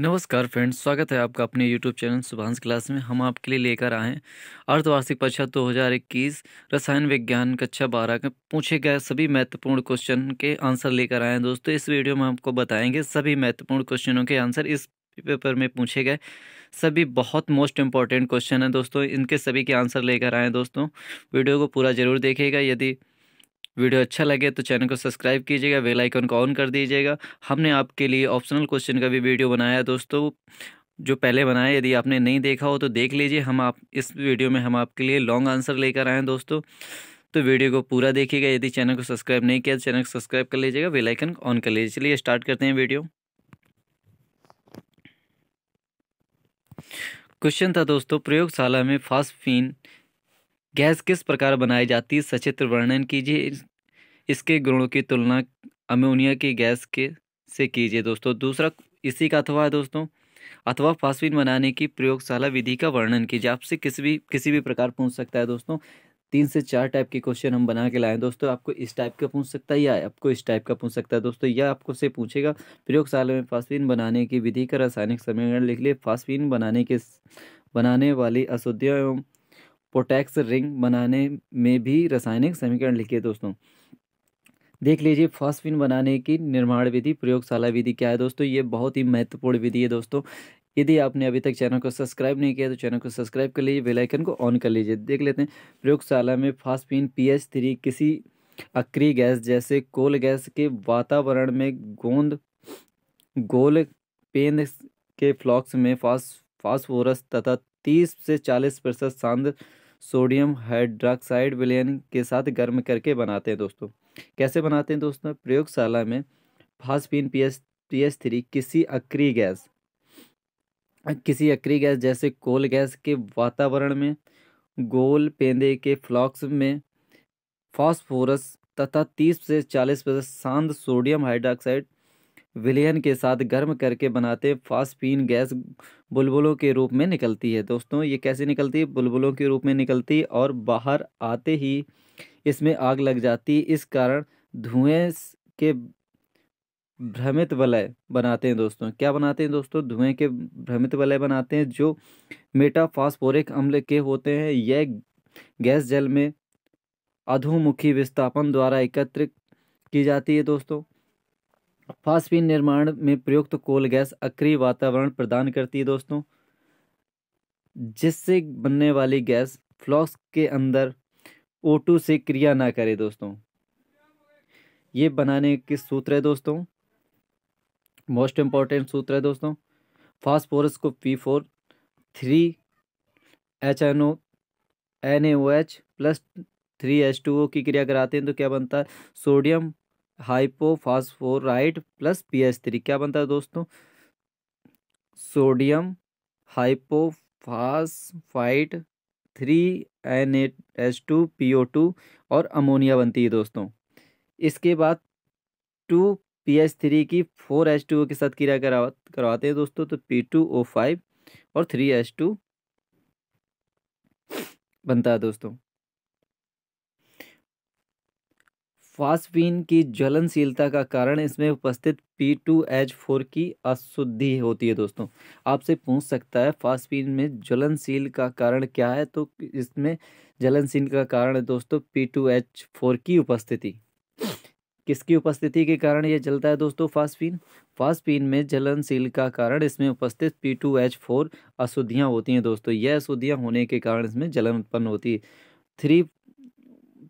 नमस्कार फ्रेंड्स स्वागत है आपका अपने यूट्यूब चैनल सुभाष क्लास में हम आपके लिए लेकर आए हैं अर्धवार्षिक परीक्षा दो हज़ार इक्कीस रसायन विज्ञान कक्षा बारह के पूछे गए सभी महत्वपूर्ण क्वेश्चन के आंसर लेकर आए हैं दोस्तों इस वीडियो में आपको बताएंगे सभी महत्वपूर्ण क्वेश्चनों के आंसर इस पेपर में पूछे गए सभी बहुत मोस्ट इंपॉर्टेंट क्वेश्चन हैं दोस्तों इनके सभी के आंसर लेकर आए हैं दोस्तों वीडियो को पूरा ज़रूर देखेगा यदि वीडियो अच्छा लगे तो चैनल को सब्सक्राइब कीजिएगा बेल आइकन को ऑन कर दीजिएगा हमने आपके लिए ऑप्शनल क्वेश्चन का भी वीडियो बनाया दोस्तों जो पहले बनाया यदि आपने नहीं देखा हो तो देख लीजिए हम आप इस वीडियो में हम आपके लिए लॉन्ग आंसर लेकर आएँ दोस्तों तो वीडियो को पूरा देखिएगा यदि चैनल को सब्सक्राइब नहीं किया तो चैनल को सब्सक्राइब कर लीजिएगा बेलाइकन ऑन कर लीजिए चलिए स्टार्ट करते हैं वीडियो क्वेश्चन था दोस्तों प्रयोगशाला में फास्फीन गैस किस प्रकार बनाई जाती है सचित्र वर्णन कीजिए इसके गुणों की तुलना अमोनिया की गैस के से कीजिए दोस्तों दूसरा इसी का अथवा है दोस्तों अथवा फास्फिन बनाने की प्रयोगशाला विधि का वर्णन कीजिए आपसे किसी भी किसी भी प्रकार पूछ सकता है दोस्तों तीन से चार टाइप के क्वेश्चन हम बना के लाए दोस्तों आपको इस टाइप का पूछ सकता है या आपको इस टाइप का पूछ सकता है दोस्तों यह आपको से पूछेगा प्रयोगशाला में फास्फिन बनाने की विधि का रासायनिक समीकरण लिख लिए फास्फिन बनाने के बनाने वाली अशुद्धियों एवं पोटैक्स रिंग बनाने में भी रासायनिक समीकरण लिखिए दोस्तों देख लीजिए फॉस्फिन बनाने की निर्माण विधि प्रयोगशाला विधि क्या है दोस्तों ये बहुत ही महत्वपूर्ण विधि है दोस्तों यदि आपने अभी तक चैनल को सब्सक्राइब नहीं किया तो चैनल को सब्सक्राइब कर लीजिए बेल आइकन को ऑन कर लीजिए देख लेते हैं प्रयोगशाला में फॉस्फिन एच थ्री किसी अक्री गैस जैसे कोल गैस के वातावरण में गोंद गोल पेन के फ्लॉक्स में फास फास्फोरस तथा तीस से चालीस प्रतिशत सांद्र सोडियम हाइड्रॉक्साइड विलयन के साथ गर्म करके बनाते हैं दोस्तों कैसे बनाते हैं दोस्तों प्रयोगशाला में phosphine P S P S three किसी अक्री गैस किसी अक्री गैस जैसे कोल गैस के वातावरण में गोल पेंदे के फ्लॉक्स में फास्फोरस तथा तीस से चालीस प्रतिशत सांद्र सोडियम हाइड्रोक्साइड विलयन के साथ गर्म करके बनाते फास्पिन गैस बुलबुलों के रूप में निकलती है दोस्तों ये कैसे निकलती है बुलबुलों के रूप में निकलती और बाहर आते ही इसमें आग लग जाती इस कारण धुएं के भ्रमित वलय बनाते हैं दोस्तों क्या बनाते हैं दोस्तों धुएं के भ्रमित वलय बनाते हैं जो मेटाफास्फोरिक अम्ल के होते हैं यह गैस जल में अधोमुखी विस्थापन द्वारा एकत्र की जाती है दोस्तों फास्फीन निर्माण में प्रयुक्त कोल गैस अक्रिय वातावरण प्रदान करती है दोस्तों जिससे बनने वाली गैस फ्लॉक्स के अंदर ओ से क्रिया ना करे दोस्तों ये बनाने के सूत्र है दोस्तों मोस्ट इम्पॉर्टेंट सूत्र है दोस्तों फास्फोरस को P four three H N O N A O H plus three H two O की क्रिया कराते हैं तो क्या बनता है sodium hypophosphite plus P H three क्या बनता है दोस्तों sodium phosphide three N eight H two P O two और अमोनिया बनती है दोस्तों इसके बाद टू पी एच थ्री की फोर एच टू के साथ क्रिया करवा करवाते हैं दोस्तों तो पी टू ओ फाइव और थ्री एच टू बनता है दोस्तों फास्फीन की ज्वलनशीलता का कारण इसमें उपस्थित पी टू एच फोर की अशुद्धि होती है दोस्तों आपसे पूछ सकता है फास्फीन में ज्वलनशील का कारण क्या है तो इसमें ज्वलनशील का कारण है दोस्तों फोर की उपस्थिति किसकी उपस्थिति के कारण यह जलता है दोस्तों फास्फीन फास्फीन में जलनशील का कारण इसमें उपस्थित पी टू एच फोर अशुद्धियाँ होती हैं दोस्तों यह अशुद्धियाँ होने के कारण इसमें जलन उत्पन्न होती है थ्री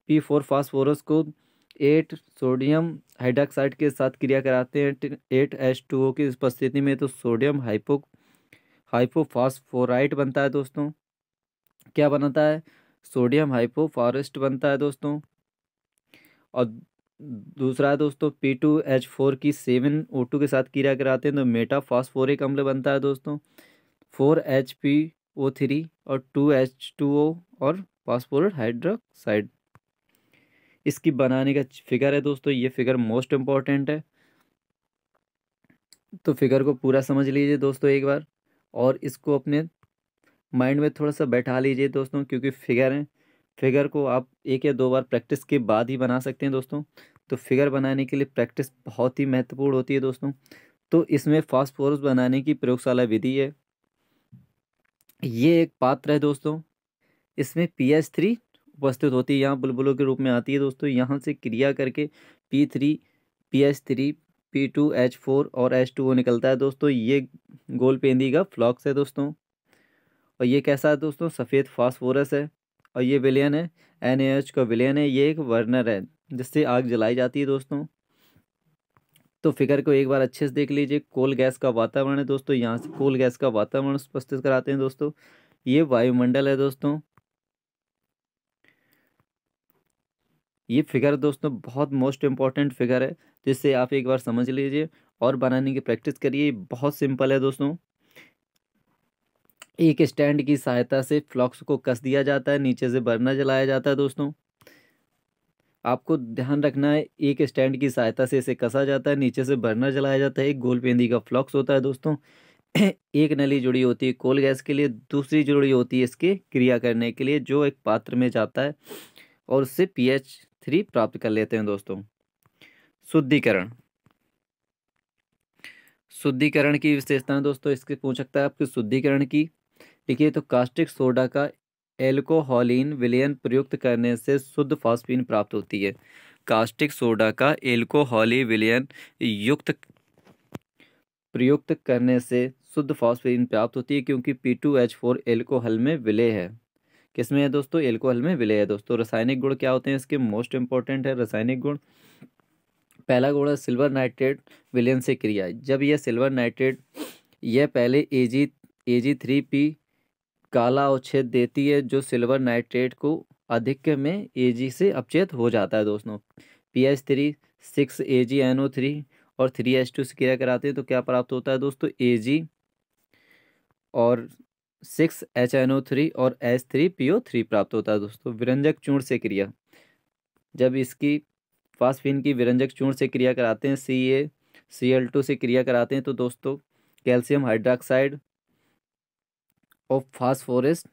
पी फोर फास्फोरस को एट सोडियम हाइड्रॉक्साइड के साथ क्रिया कराते हैं एट एच टू ओ की उपस्थिति में तो सोडियम हाइपो हाइपोफास्फोराइट बनता है दोस्तों क्या बनाता है सोडियम हाइपोफॉरेस्ट बनता है दोस्तों और दूसरा है दोस्तों पी टू एच फोर की सेवन ओ टू के साथ क्रिया कराते हैं तो मेटाफॉस्फोरिक अम्ल बनता है दोस्तों four H P O three और टू एच टू ओ और फॉस्फोरेट हाइड्रोक्साइड इसकी बनाने का फिगर है दोस्तों ये फिगर मोस्ट इम्पॉर्टेंट है तो फिगर को पूरा समझ लीजिए दोस्तों एक बार और इसको अपने माइंड में थोड़ा सा बैठा लीजिए दोस्तों क्योंकि फिगर है फिगर को आप एक या दो बार प्रैक्टिस के बाद ही बना सकते हैं दोस्तों तो फिगर बनाने के लिए प्रैक्टिस बहुत ही महत्वपूर्ण होती है दोस्तों तो इसमें फास्फोरस बनाने की प्रयोगशाला विधि है ये एक पात्र है दोस्तों इसमें पी एच थ्री उपस्थित होती है यहाँ बुलबुलों के रूप में आती है दोस्तों यहाँ से क्रिया करके P three P H three P two H four और एच टू वो निकलता है दोस्तों ये गोल पेंदी का फ्लॉक्स है दोस्तों और ये कैसा है दोस्तों सफ़ेद फॉस्फोरस है और ये विलियन है एन एच का विलियन है ये एक वर्नर है जिससे आग जलाई जाती है दोस्तों तो फिगर को एक बार अच्छे से देख लीजिए कोल गैस का वातावरण है दोस्तों यहाँ से कोल गैस का वातावरण उपस्थित कराते हैं दोस्तों ये वायुमंडल है दोस्तों ये फिगर दोस्तों बहुत मोस्ट इम्पॉर्टेंट फिगर है जिससे आप एक बार समझ लीजिए और बनाने की प्रैक्टिस करिए बहुत सिंपल है दोस्तों एक स्टैंड की सहायता से फ्लॉक्स को कस दिया जाता है नीचे से बर्नर जलाया जाता है दोस्तों आपको ध्यान रखना है एक स्टैंड की सहायता से इसे कसा जाता है नीचे से बर्नर जलाया जाता है एक गोल पेंदी का फ्लॉक्स होता है दोस्तों एक नली जुड़ी होती है कोल गैस के लिए दूसरी जुड़ी होती है इसके क्रिया करने के लिए जो एक पात्र में जाता है और उससे पीएच थ्री प्राप्त कर लेते हैं दोस्तों शुद्धिकरण शुद्धिकरण की विशेषताएं दोस्तों इसके पूछ सकता है आपके शुद्धिकरण की देखिए तो कास्टिक सोडा का एल्कोहलिन विलयन प्रयुक्त करने से शुद्ध फॉस्फीन प्राप्त होती है कास्टिक सोडा का एल्कोहली विलयन युक्त प्रयुक्त करने से शुद्ध फॉस्फीन प्राप्त होती है क्योंकि P two H four alcohol में विलय है किसमें है दोस्तों एल्कोहल में विलय है दोस्तों रासायनिक गुण क्या होते हैं इसके मोस्ट इंपॉर्टेंट है रासायनिक गुण पहला गुण है सिल्वर नाइट्रेट विलयन से क्रिया जब यह सिल्वर नाइट्रेट यह पहले ए जी थ्री पी काला अवच्छेद देती है जो सिल्वर नाइट्रेट को अधिक में जी से अपचेत हो जाता है दोस्तों P H three six A G N O three और थ्री एच टू से क्रिया कराते हैं तो क्या प्राप्त होता है दोस्तों ए जी और six H N O three और H three P O three प्राप्त होता है दोस्तों विरंजक चूर्ण से क्रिया जब इसकी फास्फिन की विरंजक चूर्ण से क्रिया कराते हैं सी ए सी एल टू से क्रिया कराते हैं तो दोस्तों कैल्शियम हाइड्रोक्साइड और फास्फोरस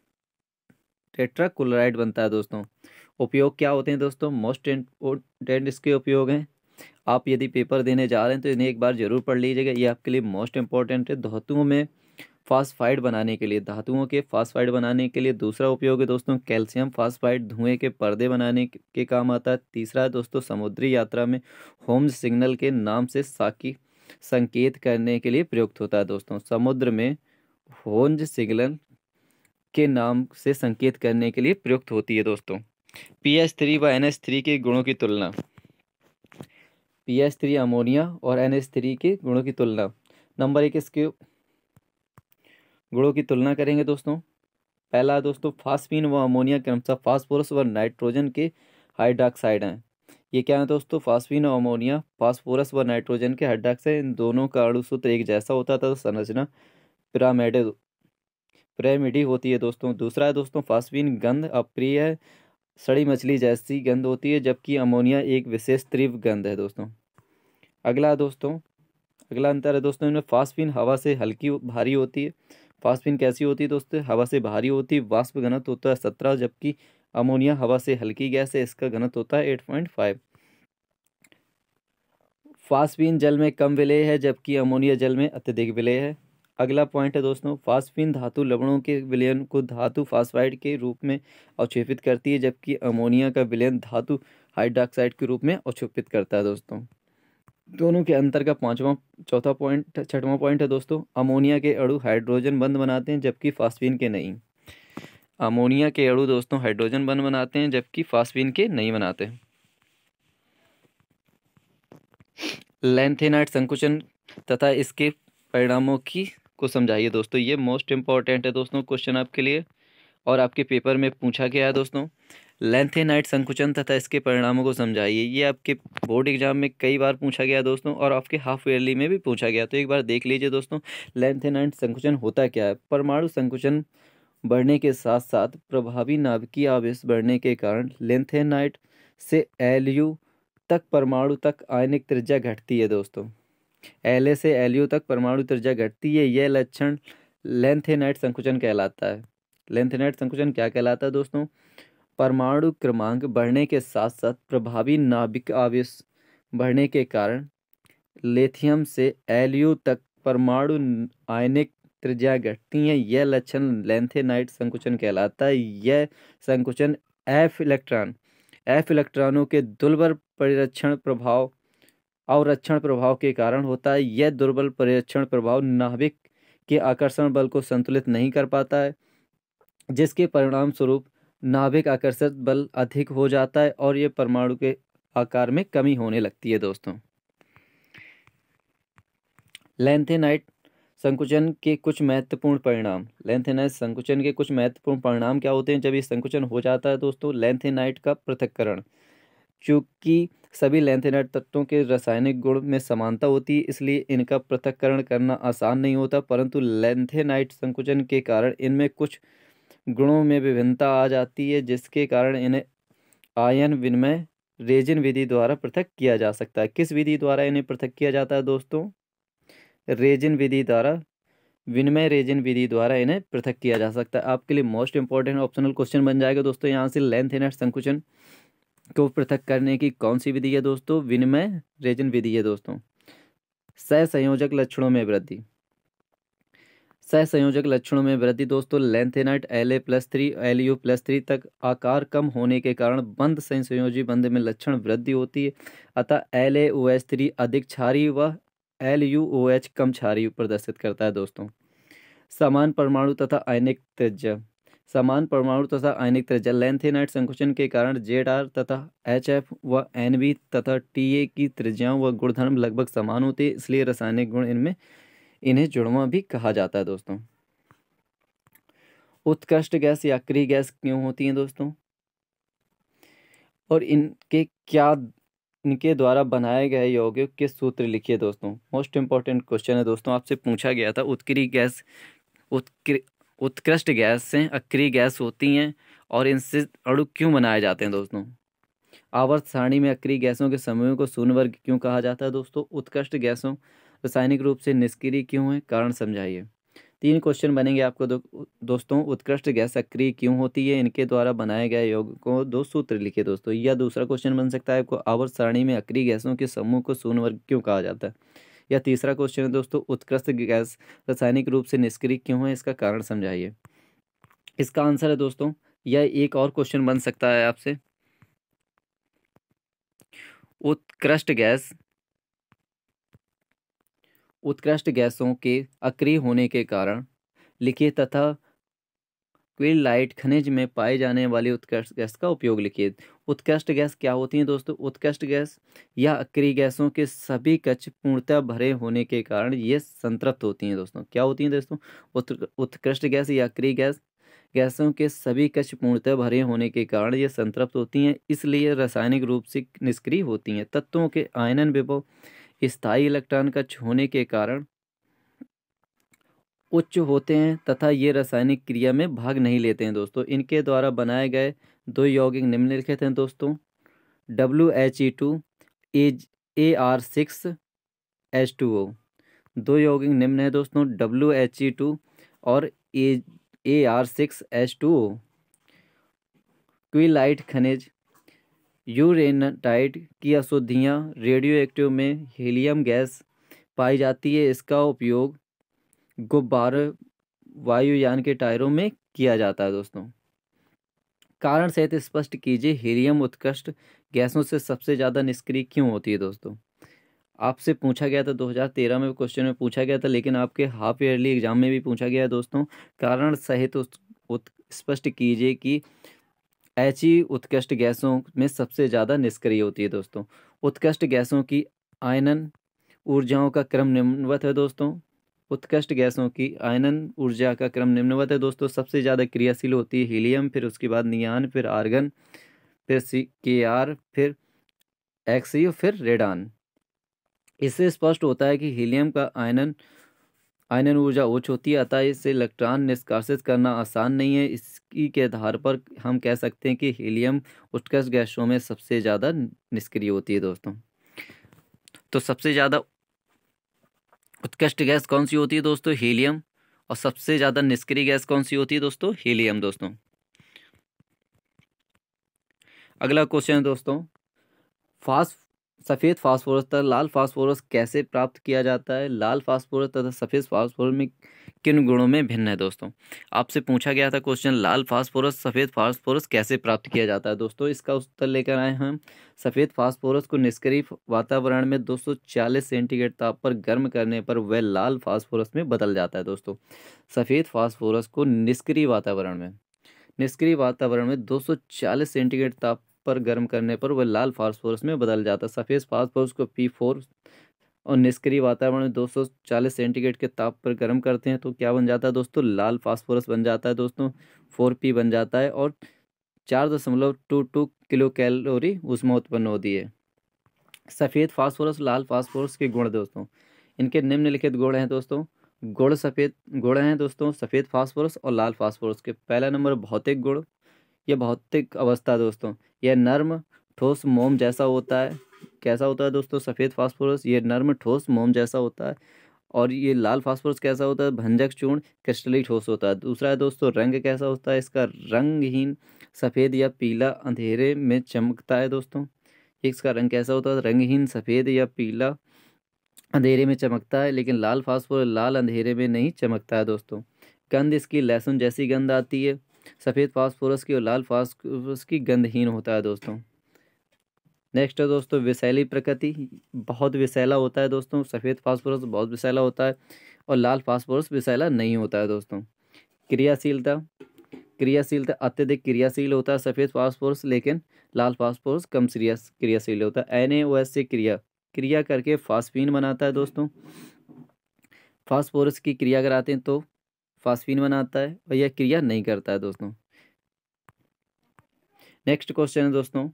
टेट्राक्लोराइड बनता है दोस्तों उपयोग क्या होते हैं दोस्तों मोस्ट इम्पोर्टेंट इसके उपयोग हैं आप यदि पेपर देने जा रहे हैं तो इन्हें एक बार ज़रूर पढ़ लीजिएगा ये आपके लिए मोस्ट इम्पोर्टेंट है धातुओं में फास्फाइड बनाने के लिए धातुओं के फास्फाइड बनाने के लिए दूसरा उपयोग है दोस्तों कैल्शियम फास्फाइड धुएं के पर्दे बनाने के काम आता है तीसरा दोस्तों समुद्री यात्रा में होम्स सिग्नल के नाम से साकी संकेत करने के लिए प्रयुक्त होता है दोस्तों समुद्र में होन्ज सिग्नल के नाम से संकेत करने के लिए प्रयुक्त होती है दोस्तों पी एच थ्री व एन एच थ्री के गुणों की तुलना पी एच थ्री अमोनिया और एन एच थ्री के गुणों की तुलना नंबर एक इसके गुड़ों की तुलना करेंगे दोस्तों पहला दोस्तों फास्फीन व अमोनिया क्रमशः फास्फोरस व नाइट्रोजन के हाइड्रॉक्साइड हैं ये क्या है दोस्तों फास्फीन और अमोनिया फास्फोरस व नाइट्रोजन के हाइड्रॉक्साइड इन दोनों का अणुसूत्र एक जैसा होता था तो संरचना पिरामिड पिरामिडी होती है दोस्तों दूसरा है दोस्तों फास्फीन गंध अप्रिय है सड़ी मछली जैसी गंध होती है जबकि अमोनिया एक विशेष तीव्र गंध है दोस्तों अगला दोस्तों अगला अंतर है दोस्तों इनमें फास्फीन हवा से हल्की भारी होती है फास्टफिन कैसी होती है दोस्त हवा से भारी होती है वाष्प घनत्व होता है सत्रह जबकि अमोनिया हवा से हल्की गैस है इसका घनत्व होता है एट पॉइंट फाइव फास्फीन जल में कम विलय है जबकि अमोनिया जल में अत्यधिक विलय है अगला पॉइंट है दोस्तों फास्फिन धातु लवणों के विलयन को धातु फास्फाइड के रूप में अवक्षेपित करती है जबकि अमोनिया का विलयन धातु हाइड्रॉक्साइड के रूप में अवक्षेपित करता है दोस्तों दोनों के अंतर का पांचवा चौथा पॉइंट छठवां पॉइंट है दोस्तों अमोनिया के अड़ू हाइड्रोजन बंद बनाते हैं जबकि फास्फीन के नहीं अमोनिया के अड़ू दोस्तों हाइड्रोजन बंद बनाते हैं जबकि फास्फीन के नहीं बनाते लेंथेनाइट संकुचन तथा इसके परिणामों की को समझाइए दोस्तों ये मोस्ट इम्पॉर्टेंट है दोस्तों क्वेश्चन आपके लिए और आपके पेपर में पूछा गया है दोस्तों लेंथेनाइट संकुचन तथा इसके परिणामों को समझाइए ये आपके बोर्ड एग्जाम में कई बार पूछा गया दोस्तों और आपके हाफ ईयरली में भी पूछा गया तो एक बार देख लीजिए दोस्तों लेंथेनाइट संकुचन होता क्या है परमाणु संकुचन बढ़ने के साथ साथ प्रभावी नाभिकीय आवेश बढ़ने के कारण लेंथेनाइट से एल यू तक परमाणु तक आयनिक त्रिज्या घटती है दोस्तों एल ए से एल यू तक परमाणु त्रिज्या घटती है यह लक्षण लेंथेनाइट संकुचन कहलाता है लेंथेनाइट संकुचन क्या कहलाता है दोस्तों परमाणु क्रमांक बढ़ने के साथ साथ प्रभावी नाभिक आवेश बढ़ने के कारण लेथियम से एलयू तक परमाणु आयनिक त्रिज्या घटती हैं यह लक्षण लेंथेनाइट संकुचन कहलाता है यह संकुचन एफ इलेक्ट्रॉन एफ इलेक्ट्रॉनों के दुर्बल परिरक्षण प्रभाव अवरक्षण प्रभाव के कारण होता है यह दुर्बल परिरक्षण प्रभाव नाभिक के आकर्षण बल को संतुलित नहीं कर पाता है जिसके परिणाम स्वरूप नाभिक आकर्षक बल अधिक हो जाता है और ये परमाणु के आकार में कमी होने लगती है दोस्तों लेंथेनाइट संकुचन के कुछ महत्वपूर्ण परिणाम लेंथेनाइट संकुचन के कुछ महत्वपूर्ण परिणाम क्या होते हैं जब ये संकुचन हो जाता है दोस्तों लेंथेनाइट का पृथककरण चूँकि सभी लेंथेनाइट तत्वों के रासायनिक गुण में समानता होती है इसलिए इनका पृथककरण करना आसान नहीं होता परंतु लेंथेनाइट संकुचन के कारण इनमें कुछ गुणों में विभिन्नता आ जाती है जिसके कारण इन्हें आयन विनिमय रेजिन विधि द्वारा पृथक किया जा सकता है किस विधि द्वारा इन्हें पृथक किया जाता है दोस्तों रेजिन विधि द्वारा विनिमय रेजिन विधि द्वारा इन्हें पृथक किया जा सकता है आपके लिए मोस्ट इंपॉर्टेंट ऑप्शनल क्वेश्चन बन जाएगा दोस्तों यहाँ से लेंथ एनर्ट संकुचन को पृथक करने की कौन सी विधि है दोस्तों विनिमय रेजन विधि है दोस्तों संयोजक लक्षणों में वृद्धि सहसंयोजक लक्षणों में वृद्धि दोस्तों lanthanide L A plus three L U plus three तक आकार कम होने के कारण बंद संयोजी बंद में लक्षण वृद्धि होती है अतः L A O H three अधिक क्षारी व एल यू ओ एच कम क्षारी प्रदर्शित करता है दोस्तों समान परमाणु तथा आयनिक त्रिज्या समान परमाणु तथा आयनिक त्रिज्या लेंथेनाइट संकुचन के कारण जेड आर तथा एच एफ व एन बी तथा टी ए की त्रिज्याओं व गुणधर्म लगभग समान होते हैं इसलिए रासायनिक गुण इनमें इन्हें जुड़वा भी कहा जाता है दोस्तों उत्कृष्ट गैस या क्री गैस क्यों होती हैं दोस्तों और इनके क्या इनके द्वारा बनाए गए यौगिक के सूत्र लिखिए दोस्तों मोस्ट इम्पॉर्टेंट क्वेश्चन है दोस्तों आपसे पूछा गया था उत्क्री गैस उत्कृष्ट गैस से अक्री गैस होती हैं और इनसे अड़ु क्यों बनाए जाते हैं दोस्तों आवर्त सारणी में अक्री गैसों के समूहों को शून्य वर्ग क्यों कहा जाता है दोस्तों उत्कृष्ट गैसों रासायनिक रूप से निष्क्रिय क्यों है कारण समझाइए तीन क्वेश्चन बनेंगे आपको दो, दोस्तों उत्कृष्ट गैस सक्रिय क्यों होती है इनके द्वारा बनाए गए योग को दो सूत्र लिखे दोस्तों या दूसरा क्वेश्चन बन सकता है आपको आवर्त सारणी में अक्रिय गैसों के समूह को शून्य वर्ग क्यों कहा जाता है या तीसरा क्वेश्चन है दोस्तों उत्कृष्ट गैस रासायनिक रूप से निष्क्रिय क्यों है इसका कारण समझाइए इसका आंसर है दोस्तों यह एक और क्वेश्चन बन सकता है आपसे उत्कृष्ट गैस उत्कृष्ट गैसों के अक्रिय होने के कारण लिखिए तथा क्विल लाइट खनिज में पाए जाने वाली उत्कृष्ट गैस का उपयोग लिखिए उत्कृष्ट गैस क्या होती है दोस्तों उत्कृष्ट गैस या अक्रिय गैसों के सभी कच पूर्णतः भरे होने के कारण ये संतृप्त होती हैं दोस्तों क्या होती हैं दोस्तों उत्कृष्ट गैस या अक्रिय गैस गैसों के सभी कच्छ पूर्णतः भरे होने के कारण ये संतृप्त होती हैं इसलिए रासायनिक रूप से निष्क्रिय होती हैं तत्वों के आयनन विभव स्थायी इलेक्ट्रॉन कक्ष होने के कारण उच्च होते हैं तथा ये रासायनिक क्रिया में भाग नहीं लेते हैं दोस्तों इनके द्वारा बनाए गए दो यौगिक निम्नलिखित हैं दोस्तों W H E two as A R six H two O दो यौगिक निम्न है दोस्तों डब्ल्यू एच ई टू और A A R six H two O क्वीलाइट खनिज यूरेनटाइट की अशुद्धियाँ रेडियो एक्टिव में हीलियम गैस पाई जाती है इसका उपयोग गुब्बारे वायुयान के टायरों में किया जाता है दोस्तों कारण सहित स्पष्ट कीजिए हीलियम उत्कृष्ट गैसों से सबसे ज़्यादा निष्क्रिय क्यों होती है दोस्तों आपसे पूछा गया था 2013 में क्वेश्चन में पूछा गया था लेकिन आपके हाफ ईयरली एग्जाम में भी पूछा गया है दोस्तों कारण सहित उत्कृष्ट स्पष्ट कीजिए कि की एच ई उत्कृष्ट गैसों में सबसे ज़्यादा निष्क्रिय होती है दोस्तों उत्कृष्ट गैसों की आयनन ऊर्जाओं का क्रम निम्नवत है दोस्तों उत्कृष्ट गैसों की आयनन ऊर्जा का क्रम निम्नवत है दोस्तों सबसे ज़्यादा क्रियाशील होती है हीलियम फिर उसके बाद नियान फिर आर्गन फिर सी के आर फिर एक्सियो फिर रेडान इससे स्पष्ट होता है कि हीलियम का आयनन आयनन ऊर्जा उच्च होती है अतः इसे इलेक्ट्रॉन निष्कासित करना आसान नहीं है इसकी के आधार पर हम कह सकते हैं कि हीलियम उत्कृष्ट गैसों में सबसे ज़्यादा निष्क्रिय होती है दोस्तों तो सबसे ज़्यादा उत्कृष्ट गैस कौन सी होती है दोस्तों हीलियम और सबसे ज़्यादा निष्क्रिय गैस कौन सी होती है दोस्तों हीलियम दोस्तों अगला क्वेश्चन है दोस्तों फास्ट सफ़ेद फास्फोरस तथा लाल फास्फोरस कैसे प्राप्त किया जाता है लाल फास्फोरस तथा सफ़ेद फास्फोरस में किन गुणों में भिन्न है दोस्तों आपसे पूछा गया था क्वेश्चन लाल फास्फोरस सफ़ेद फास्फोरस कैसे प्राप्त किया जाता है दोस्तों इसका उत्तर लेकर आए हम सफ़ेद फास्फोरस को निष्क्रिय वातावरण में 240 सेंटीग्रेड ताप पर गर्म करने पर वह लाल फास्फोरस में बदल जाता है दोस्तों सफ़ेद फास्फोरस को निष्क्रिय वातावरण में निष्क्रिय वातावरण में दो सेंटीग्रेड ताप पर गर्म करने पर वह लाल फास्फोरस में बदल जाता है सफ़ेद फास्फोरस को पी फोर और निष्क्रिय वातावरण में 240 सेंटीग्रेड के ताप पर गर्म करते हैं तो क्या बन जाता है दोस्तों लाल फास्फोरस बन जाता है दोस्तों फोर पी बन जाता है और चार दशमलव टू टू किलो कैलोरी उसमें उत्पन्न होती है सफ़ेद फास्फोरस लाल फास्फोरस के गुण दोस्तों इनके निम्नलिखित गुण हैं दोस्तों गुड़ सफ़ेद गुण हैं दोस्तों सफ़ेद फास्फोरस और लाल फास्फोरस के पहला नंबर भौतिक गुण यह भौतिक अवस्था दोस्तों यह नर्म ठोस मोम जैसा होता है कैसा होता है दोस्तों सफ़ेद फास्फोरस ये नर्म ठोस मोम जैसा होता है और ये लाल फास्फोरस कैसा होता है भंजक चूर्ण क्रिस्टली ठोस होता है दूसरा है दोस्तों रंग कैसा होता है इसका रंगहीन सफ़ेद या पीला अंधेरे में चमकता है दोस्तों इसका रंग कैसा होता है रंगहीन सफ़ेद या पीला अंधेरे में चमकता है लेकिन लाल फास्फोरस लाल अंधेरे में नहीं चमकता है दोस्तों गंध इसकी लहसुन जैसी गंध आती है सफ़ेद फास्फोरस की और लाल फास्फोरस की गंधहीन होता है दोस्तों नेक्स्ट है दोस्तों विसैली प्रकृति बहुत विसैला होता है दोस्तों सफ़ेद फास्फोरस बहुत विसैला होता है और लाल फास्फोरस विसैला नहीं होता है दोस्तों क्रियाशीलता क्रियाशीलता अत्यधिक क्रियाशील होता है सफ़ेद फास्फोरस लेकिन लाल फास्फोरस कम क्रिया क्रियाशील होता है एन से क्रिया क्रिया करके फास्फीन बनाता है दोस्तों फास्फोरस की क्रिया कराते हैं तो फास्फीन बनाता है और यह क्रिया नहीं करता है दोस्तों नेक्स्ट क्वेश्चन है दोस्तों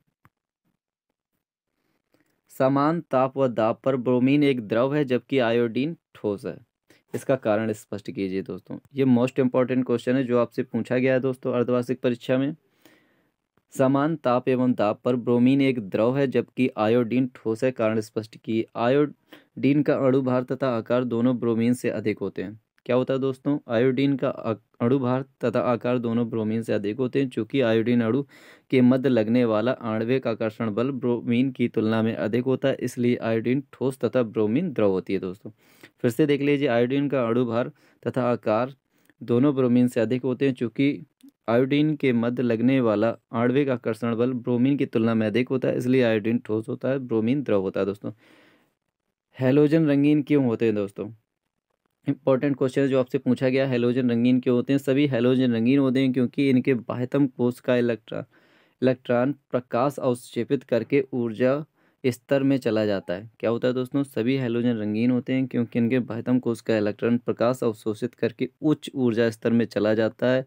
समान ताप व दाब पर ब्रोमीन एक द्रव है जबकि आयोडीन ठोस है इसका कारण स्पष्ट कीजिए दोस्तों ये मोस्ट इंपॉर्टेंट क्वेश्चन है जो आपसे पूछा गया है दोस्तों अर्धवार्षिक परीक्षा में समान ताप एवं दाब पर ब्रोमीन एक द्रव है जबकि आयोडीन ठोस है कारण स्पष्ट की आयोडीन का अणुभार तथा आकार दोनों ब्रोमीन से अधिक होते हैं क्या होता है दोस्तों आयोडीन का भार तथा आकार दोनों ब्रोमीन से अधिक होते हैं चूँकि आयोडीन अणु के मध्य लगने वाला आणविक आकर्षण बल ब्रोमीन की तुलना में अधिक होता है इसलिए आयोडीन ठोस तथा ब्रोमीन द्रव होती है दोस्तों फिर से देख लीजिए आयोडीन का भार तथा आकार दोनों ब्रोमीन से अधिक होते हैं चूँकि आयोडीन के मध्य लगने वाला आणविक आकर्षण बल ब्रोमीन की तुलना में अधिक होता है इसलिए आयोडीन ठोस होता है ब्रोमीन द्रव होता है दोस्तों हेलोजन रंगीन क्यों होते हैं दोस्तों इंपॉर्टेंट क्वेश्चन जो आपसे पूछा गया हेलोजन रंगीन क्यों होते हैं सभी हेलोजन रंगीन होते हैं क्योंकि इनके बाह्यतम कोष का इलेक्ट्रॉन इलेक्ट्रॉन प्रकाश अवक्षेपित करके ऊर्जा स्तर में चला जाता है क्या होता है दोस्तों सभी हेलोजन रंगीन होते हैं क्योंकि इनके बाह्यतम कोष का इलेक्ट्रॉन प्रकाश अवशोषित करके उच्च ऊर्जा स्तर में चला जाता है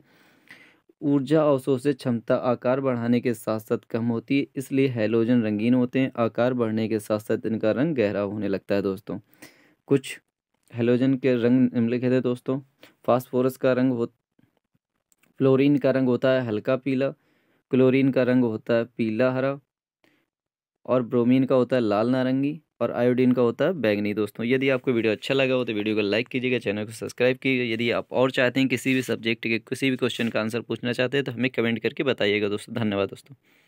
ऊर्जा अवशोषित क्षमता आकार बढ़ाने के साथ साथ कम होती है इसलिए हेलोजन रंगीन होते हैं आकार बढ़ने के साथ साथ इनका रंग गहरा होने लगता है दोस्तों कुछ हेलोजन के रंग निम्नलिखित है दोस्तों फास्फोरस का रंग हो फ्लोरीन का रंग होता है हल्का पीला क्लोरीन का रंग होता है पीला हरा और ब्रोमीन का होता है लाल नारंगी और आयोडीन का होता है बैंगनी दोस्तों यदि आपको वीडियो अच्छा लगा हो तो वीडियो को लाइक कीजिएगा चैनल को सब्सक्राइब कीजिए यदि आप और चाहते हैं किसी भी सब्जेक्ट के किसी भी क्वेश्चन का आंसर पूछना चाहते हैं तो हमें कमेंट करके बताइएगा दोस्तों धन्यवाद दोस्तों